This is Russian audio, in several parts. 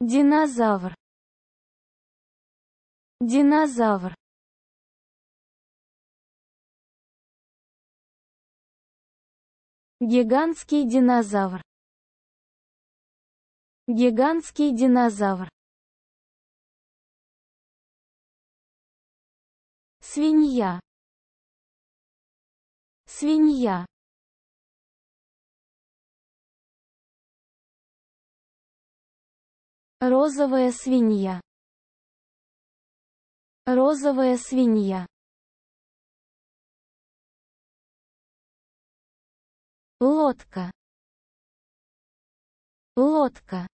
динозавр динозавр гигантский динозавр гигантский динозавр свинья свинья Розовая свинья. Розовая свинья. Лодка. Лодка.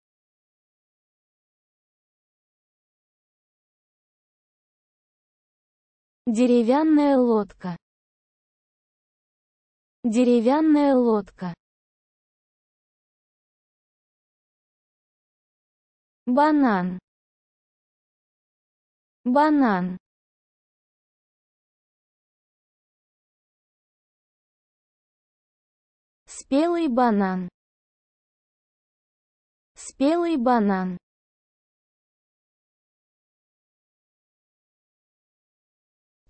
Деревянная лодка. Деревянная лодка. банан банан спелый банан спелый банан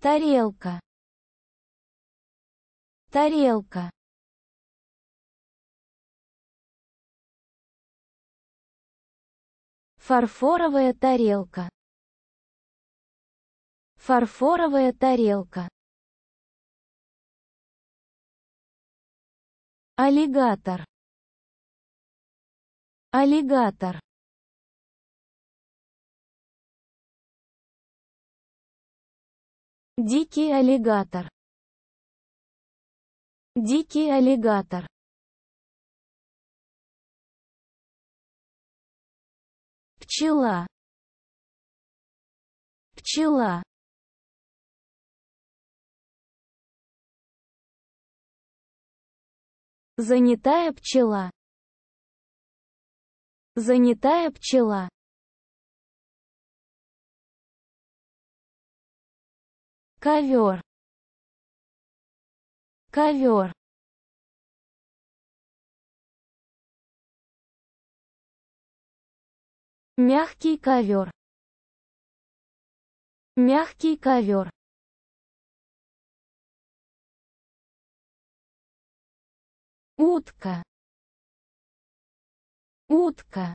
тарелка тарелка Фарфоровая тарелка. Фарфоровая тарелка. Аллигатор. Аллигатор. Дикий аллигатор. Дикий аллигатор. пчела пчела занятая пчела занятая пчела ковер ковер Мягкий ковер. Мягкий ковер. Утка. Утка.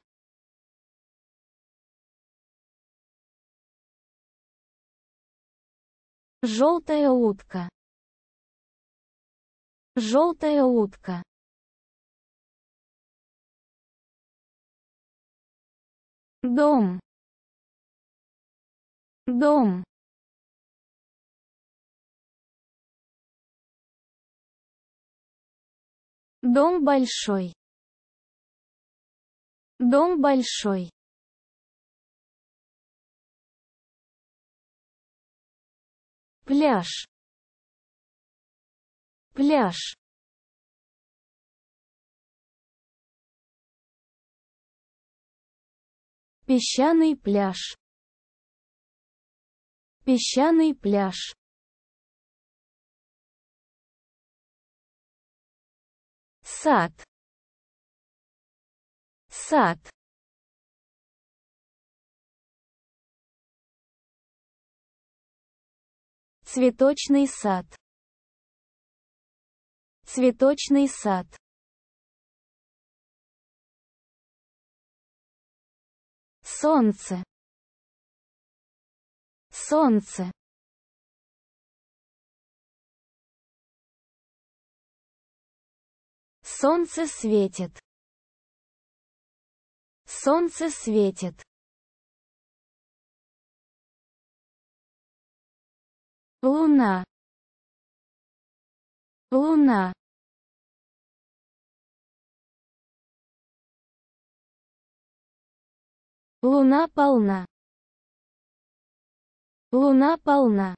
Желтая утка. Желтая утка. дом дом дом большой дом большой пляж пляж Песчаный пляж. Песчаный пляж. Сад. Сад. Цветочный сад. Цветочный сад. солнце солнце солнце светит солнце светит луна луна Луна полна. Луна полна.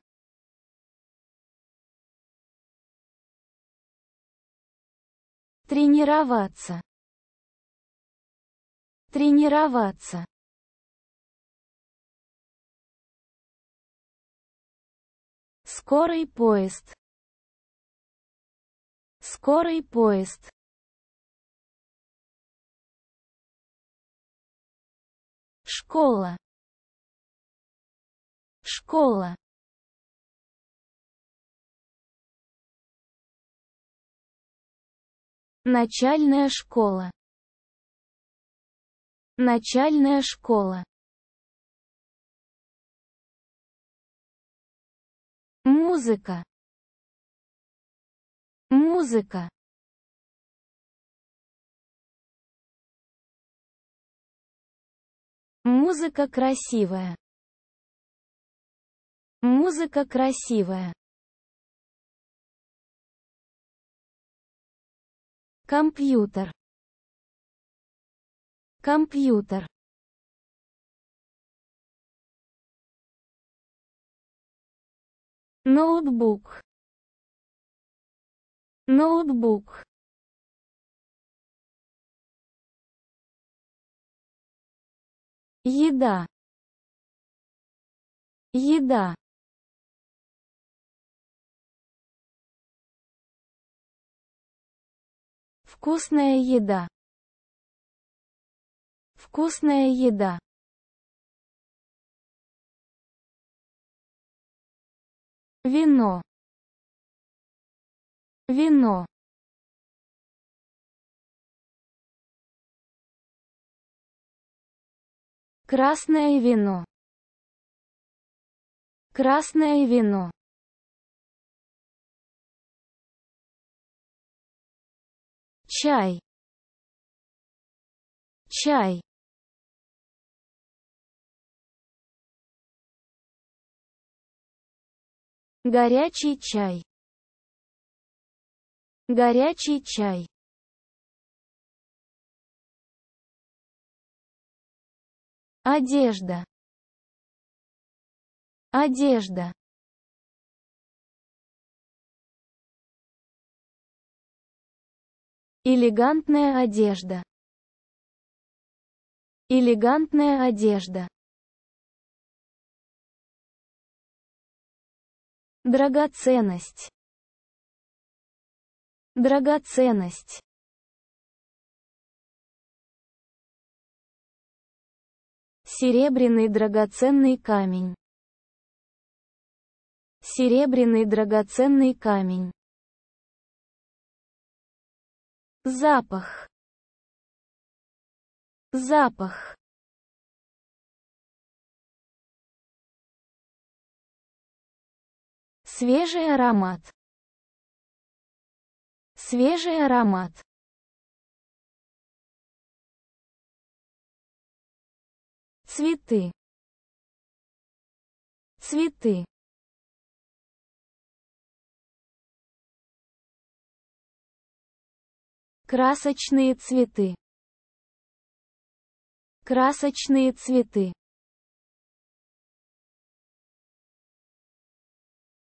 Тренироваться. Тренироваться. Скорый поезд. Скорый поезд. школа школа начальная школа начальная школа музыка музыка Музыка красивая. Музыка красивая. Компьютер. Компьютер. Ноутбук. Ноутбук. еда еда вкусная еда вкусная еда вино вино Красное вино. Красное вино. Чай. Чай. Горячий чай. Горячий чай. Одежда. Одежда. Элегантная одежда. Элегантная одежда. Драгоценность. Драгоценность. Серебряный драгоценный камень. Серебряный драгоценный камень. Запах. Запах. Свежий аромат. Свежий аромат. цветы цветы красочные цветы красочные цветы